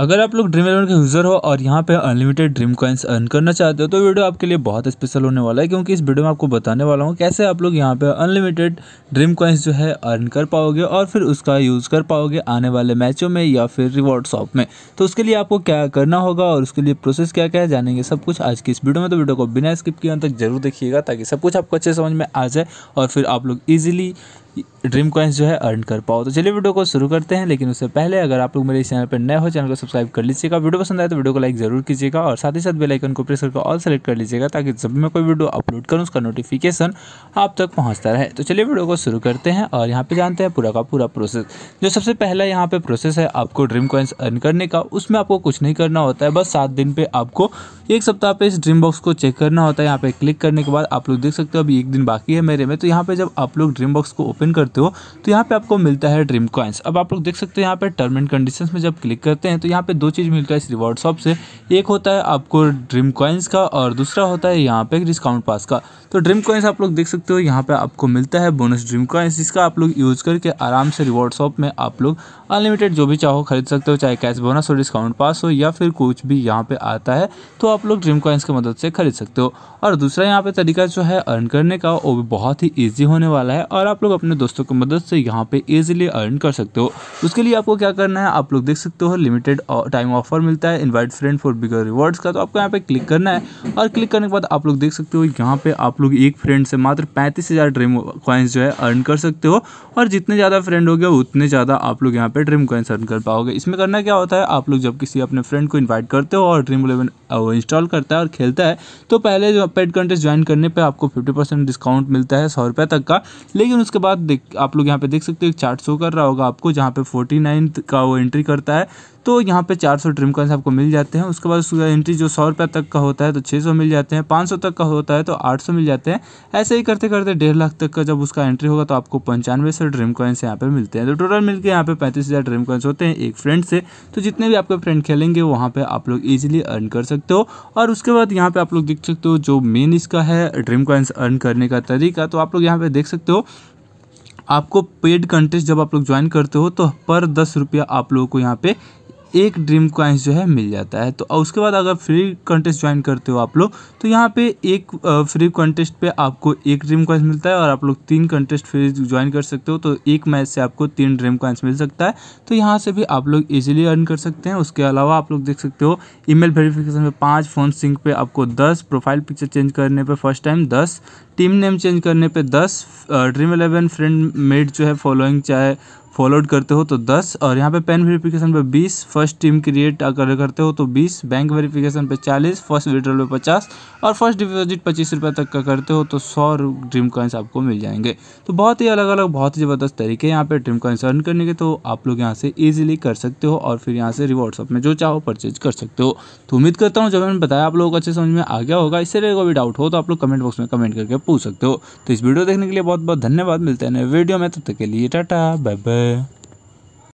अगर आप लोग ड्रीम इलेवन के यूज़र हो और यहाँ पे अनलिमिटेड ड्रीम कॉइन्स अर्न करना चाहते हो तो वीडियो आपके लिए बहुत स्पेशल होने वाला है क्योंकि इस वीडियो में आपको बताने वाला हूँ कैसे आप लोग यहाँ पे अनलिमिटेड ड्रीम कॉइन्स जो है अर्न कर पाओगे और फिर उसका यूज़ कर पाओगे आने वाले मैचों में या फिर रिवॉर्ड शॉप में तो उसके लिए आपको क्या करना होगा और उसके लिए प्रोसेस क्या क्या है जानेंगे सब कुछ आज की इस वीडियो में तो वीडियो को बिना स्किप किए तक जरूर देखिएगा ताकि सब कुछ आपको अच्छे समझ में आ जाए और फिर आप लोग ईजिली ड्रीम कॉइन्स जो है अर्न कर पाओ तो चलिए वीडियो को शुरू करते हैं लेकिन उससे पहले अगर आप लोग मेरे चैनल पर नए हो चैनल को सब्सक्राइब कर लीजिएगा वीडियो पसंद आए तो वीडियो को लाइक जरूर कीजिएगा और साथ ही साथ बेल आइकन को प्रेस करके ऑल सेलेक्ट कर लीजिएगा ताकि जब मैं कोई वीडियो अपलोड करूँ उसका नोटिफिकेशन आप तक पहुँचता रहे तो चलिए वीडियो को शुरू करते हैं और यहाँ पर जानते हैं पूरा का पूरा प्रोसेस जो सबसे पहला यहाँ पर प्रोसेस है आपको ड्रीम कॉइन्स अर्न करने का उसमें आपको कुछ नहीं करना होता है बस सात दिन पर आपको एक सप्ताह पर इस ड्रीम बॉक्स को चेक करना होता है यहाँ पर क्लिक करने के बाद आप लोग देख सकते हो अभी एक दिन बाकी है मेरे में तो यहाँ पर जब आप लोग ड्रीम बॉक्स को ओपन करते हो तो यहाँ पे आपको मिलता है ड्रीम कॉइन्स अब आप लोग देख सकते हो यहाँ पे टर्म एंड कंडीशन में जब क्लिक करते हैं तो यहाँ पे दो चीज़ मिलता है इस रिवॉर्ड शॉप से एक होता है आपको ड्रीम कॉइन्स का और दूसरा होता है यहाँ पे डिस्काउंट पास का तो ड्रीम कॉइन्स आप लोग देख सकते हो यहाँ पे आपको मिलता है बोनस ड्रीम कॉइन्स जिसका आप लोग यूज़ करके आराम से रिवॉर्ड शॉप में आप लोग अनलिमिटेड जो भी चाहो खरीद सकते हो चाहे कैश बोनस हो डिस्काउंट पास हो या फिर कुछ भी यहाँ पे आता है तो आप लोग ड्रीम कॉइन्स की मदद से खरीद सकते हो और दूसरा यहाँ पे तरीका जो है अर्न करने का वो भी बहुत ही ईजी होने वाला है और आप लोग अपने अपने दोस्तों की मदद से यहाँ पे ईजिली अर्न कर सकते हो उसके लिए आपको क्या करना है आप लोग देख सकते हो लिमिटेड टाइम ऑफर मिलता है invite friend for bigger rewards का तो आपको यहाँ पे क्लिक करना है और क्लिक करने के बाद आप लोग देख सकते हो यहाँ पे आप लोग एक फ्रेंड से मात्र पैंतीस हज़ार ड्रीम कॉइन्स जो है अर्न कर सकते हो और जितने ज़्यादा फ्रेंड हो गए उतने ज़्यादा आप लोग यहाँ पे ड्रीम कॉइन्स अर्न कर पाओगे इसमें करना क्या होता है आप लोग जब किसी अपने फ्रेंड को इन्वाइट करते हो और ड्रीम इलेवन इंस्टॉल करता है और खेलता है तो पहले जो पेड कंटेस्ट ज्वाइन करने पर आपको फिफ्टी डिस्काउंट मिलता है सौ तक का लेकिन उसके बाद बाद आप लोग यहाँ पे देख सकते हो एक चार्ट शो कर रहा होगा आपको जहाँ पे फोर्टी नाइन का वो एंट्री करता है तो यहाँ पे 400 सौ ड्रीम कॉइन्स आपको मिल जाते हैं उसके बाद उसका एंट्री जो सौ रुपये तक का होता है तो 600 मिल जाते हैं 500 तक का होता है तो 800 मिल जाते हैं ऐसे ही करते करते डेढ़ लाख तक का जब उसका एंट्री होगा तो आपको पंचानवे सौ ड्रीम कॉइन्स यहाँ पे मिलते हैं तो टोटल मिलकर यहाँ पे पैंतीस हज़ार ड्रीम कॉइन्स होते हैं एक फ्रेंड से तो जितने भी आपके फ्रेंड खेलेंगे वहाँ पर आप लोग ईजिली अर्न कर सकते हो और उसके बाद यहाँ पर आप लोग देख सकते हो जो मेन इसका है ड्रीम कॉइन्स अर्न करने का तरीका तो आप लोग यहाँ पर देख सकते हो आपको पेड कंटेस्ट जब आप लोग ज्वाइन करते हो तो पर दस रुपया आप लोगों को यहाँ पे एक ड्रीम कॉइंस जो है मिल जाता है तो उसके बाद अगर फ्री कंटेस्ट ज्वाइन करते हो आप लोग तो यहाँ पे एक फ्री कॉन्टेस्ट पे आपको एक ड्रीम कॉइंस मिलता है और आप लोग तीन कंटेस्ट फ्री ज्वाइन कर सकते हो तो एक मैच से आपको तीन ड्रीम कॉइंस मिल सकता है तो यहाँ से भी आप लोग ईजिली अर्न कर सकते हैं उसके अलावा आप लोग देख सकते हो ई मेल पे पाँच फोन सिंक पे आपको दस प्रोफाइल पिक्चर चेंज करने पर फर्स्ट टाइम दस टीम नेम चेंज करने पर दस ड्रीम इलेवन फ्रेंड मेड जो है फॉलोइंग चाहे फॉलोड करते हो तो दस और यहाँ पे पेन वेरिफिकेशन पे बीस फर्स्ट टीम क्रिएट अगर करते हो तो बीस बैंक वेरिफिकेशन पे चालीस फर्स्ट विड्रॉल पे पचास और फर्स्ट डिपॉजिट पच्चीस रुपये तक का करते हो तो सौ ड्रीम कॉइन्स आपको मिल जाएंगे तो बहुत ही अलग अलग बहुत ही ज़बरदस्त तरीके यहाँ पर ड्रीम कॉइन्स अर्न करने के तो आप लोग यहाँ से ईजिली कर सकते हो और फिर यहाँ से रिवॉर्ड शॉप में जो चाहो परचेज कर सकते हो तो उम्मीद करता हूँ जब मैंने बताया आप लोगों को अच्छे समझ में आ गया होगा इससे कोई भी डाउट हो तो आप लोग कमेंट बॉक्स में कमेंट करके पूछ सकते हो तो इस वीडियो देखने के लिए बहुत बहुत धन्यवाद मिलते हैं नए वीडियो में तब तक के लिए टाटा बाय बाय Tschüss.